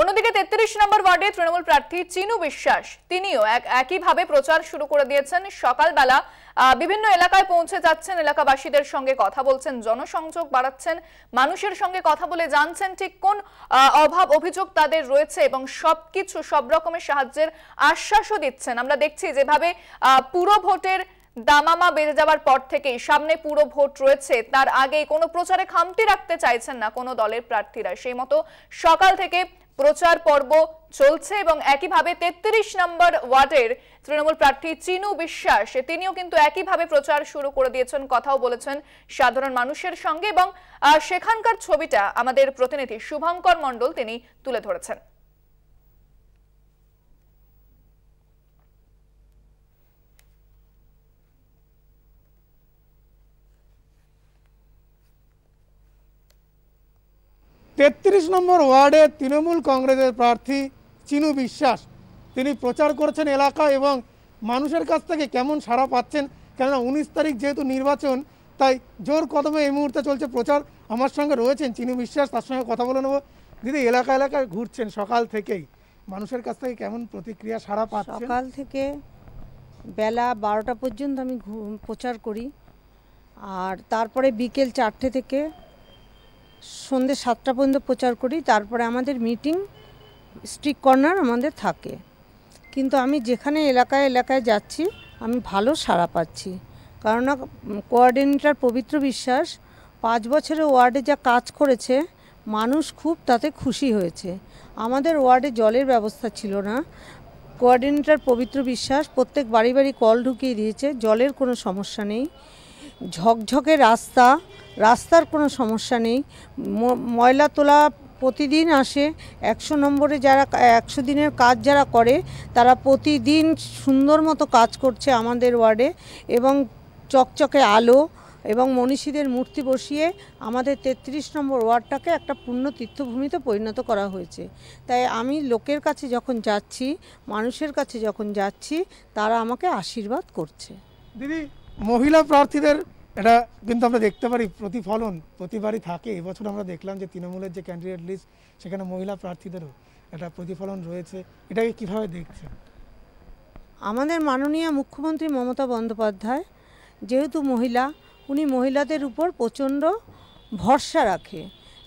অন্যদিকে তেত্রিশ নম্বর ওয়ার্ডে তৃণমূল প্রার্থী চিনু বিশ্বাস তিনিও একইভাবে প্রচার শুরু করে দিয়েছেন সকালবেলা বিভিন্ন এলাকায় পৌঁছে যাচ্ছেন এলাকাবাসীদের সঙ্গে কথা বলছেন জনসংযোগ বাড়াচ্ছেন মানুষের সঙ্গে কথা বলে জানছেন ঠিক কোন অভাব অভিযোগ তাদের রয়েছে এবং সবকিছু সব রকমের সাহায্যের আশ্বাসও দিচ্ছেন আমরা দেখছি যেভাবে পুরো ভোটের দামামা বেড়ে যাওয়ার পর থেকেই সামনে পুরো ভোট রয়েছে তার আগে কোনো প্রচারে খামতি রাখতে চাইছেন না কোনো দলের প্রার্থীরা সেই মতো সকাল থেকে প্রচার পর্ব চলছে এবং একইভাবে ৩৩ নম্বর ওয়ার্ডের তৃণমূল প্রার্থী চিনু বিশ্বাস তিনিও কিন্তু একইভাবে প্রচার শুরু করে দিয়েছেন কথাও বলেছেন সাধারণ মানুষের সঙ্গে এবং সেখানকার ছবিটা আমাদের প্রতিনিধি শুভঙ্কর মণ্ডল তিনি তুলে ধরেছেন তেত্রিশ নম্বর ওয়ার্ডে তৃণমূল কংগ্রেসের প্রার্থী চিনু বিশ্বাস তিনি প্রচার করছেন এলাকা এবং মানুষের কাছ থেকে কেমন সাড়া পাচ্ছেন কেননা উনিশ তারিখ যেহেতু নির্বাচন তাই জোর কদমে এই মুহূর্তে চলছে প্রচার আমার সঙ্গে রয়েছেন চিনু বিশ্বাস তার সঙ্গে কথা বলে নেবো দিদি এলাকা এলাকায় ঘুরছেন সকাল থেকেই মানুষের কাছ থেকে কেমন প্রতিক্রিয়া সারা পাচ্ছেন সকাল থেকে বেলা বারোটা পর্যন্ত আমি প্রচার করি আর তারপরে বিকেল চারটে থেকে সন্ধ্যে সাতটা পর্যন্ত প্রচার করি তারপরে আমাদের মিটিং স্ট্রিক কর্নার আমাদের থাকে কিন্তু আমি যেখানে এলাকায় এলাকায় যাচ্ছি আমি ভালো সাড়া পাচ্ছি কারণ কোয়ার্ডিনেটর পবিত্র বিশ্বাস পাঁচ বছরে ওয়ার্ডে যা কাজ করেছে মানুষ খুব তাতে খুশি হয়েছে আমাদের ওয়ার্ডে জলের ব্যবস্থা ছিল না কোয়ার্ডিনেটর পবিত্র বিশ্বাস প্রত্যেক বাড়ি বাড়ি কল ঢুকিয়ে দিয়েছে জলের কোনো সমস্যা নেই ঝকঝকে রাস্তা রাস্তার কোনো সমস্যা নেই ময়লা তোলা প্রতিদিন আসে একশো নম্বরে যারা একশো দিনের কাজ যারা করে তারা প্রতিদিন সুন্দর মতো কাজ করছে আমাদের ওয়ার্ডে এবং চকচকে আলো এবং মনীষীদের মূর্তি বসিয়ে আমাদের ৩৩ নম্বর ওয়ার্ডটাকে একটা পূর্ণ তীর্থভূমিতে পরিণত করা হয়েছে তাই আমি লোকের কাছে যখন যাচ্ছি মানুষের কাছে যখন যাচ্ছি তারা আমাকে আশীর্বাদ করছে দিদি মহিলা প্রার্থীদের এটা কিন্তু আমরা দেখতে পারি প্রতিফলন প্রতিবারই থাকে এবছর আমরা দেখলাম যে তৃণমূলের যে ক্যান্ডিডেট লিস্ট সেখানে মহিলা প্রার্থীদেরও একটা প্রতিফলন রয়েছে এটাকে কিভাবে দেখছেন আমাদের মাননীয় মুখ্যমন্ত্রী মমতা বন্দ্যোপাধ্যায় যেহেতু মহিলা উনি মহিলাদের উপর প্রচণ্ড ভরসা রাখে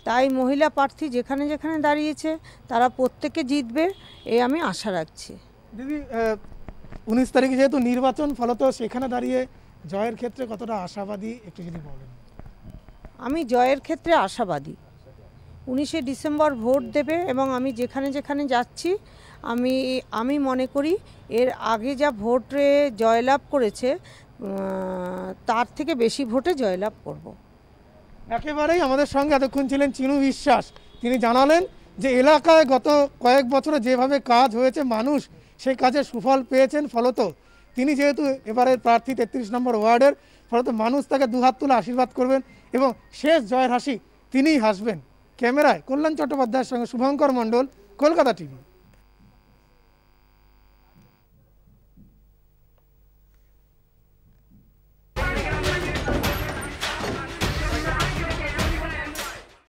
তাই মহিলা প্রার্থী যেখানে যেখানে দাঁড়িয়েছে তারা প্রত্যেকে জিতবে এই আমি আশা রাখছি দিদি উনিশ তারিখে যেহেতু নির্বাচন ফলত সেখানে দাঁড়িয়ে জয়ের ক্ষেত্রে কতটা আশাবাদী একটু যদি বলেন আমি জয়ের ক্ষেত্রে আশাবাদী উনিশে ডিসেম্বর ভোট দেবে এবং আমি যেখানে যেখানে যাচ্ছি আমি আমি মনে করি এর আগে যা ভোটে জয়লাভ করেছে তার থেকে বেশি ভোটে জয়লাভ করব। একেবারেই আমাদের সঙ্গে এতক্ষণ ছিলেন চিনু বিশ্বাস তিনি জানালেন যে এলাকায় গত কয়েক বছরে যেভাবে কাজ হয়েছে মানুষ সেই কাজে সুফল পেয়েছেন ফলত তিনি যেহেতু এবারের প্রার্থী তেত্রিশ নম্বর ওয়ার্ডের ফলে তো মানুষ তাকে দুহাত তুলে আশীর্বাদ করবেন এবং শেষ জয়ের হাসি তিনিই হাসবেন ক্যামেরায় কল্যাণ চট্টোপাধ্যায়ের সঙ্গে শুভঙ্কর মণ্ডল কলকাতা টিভি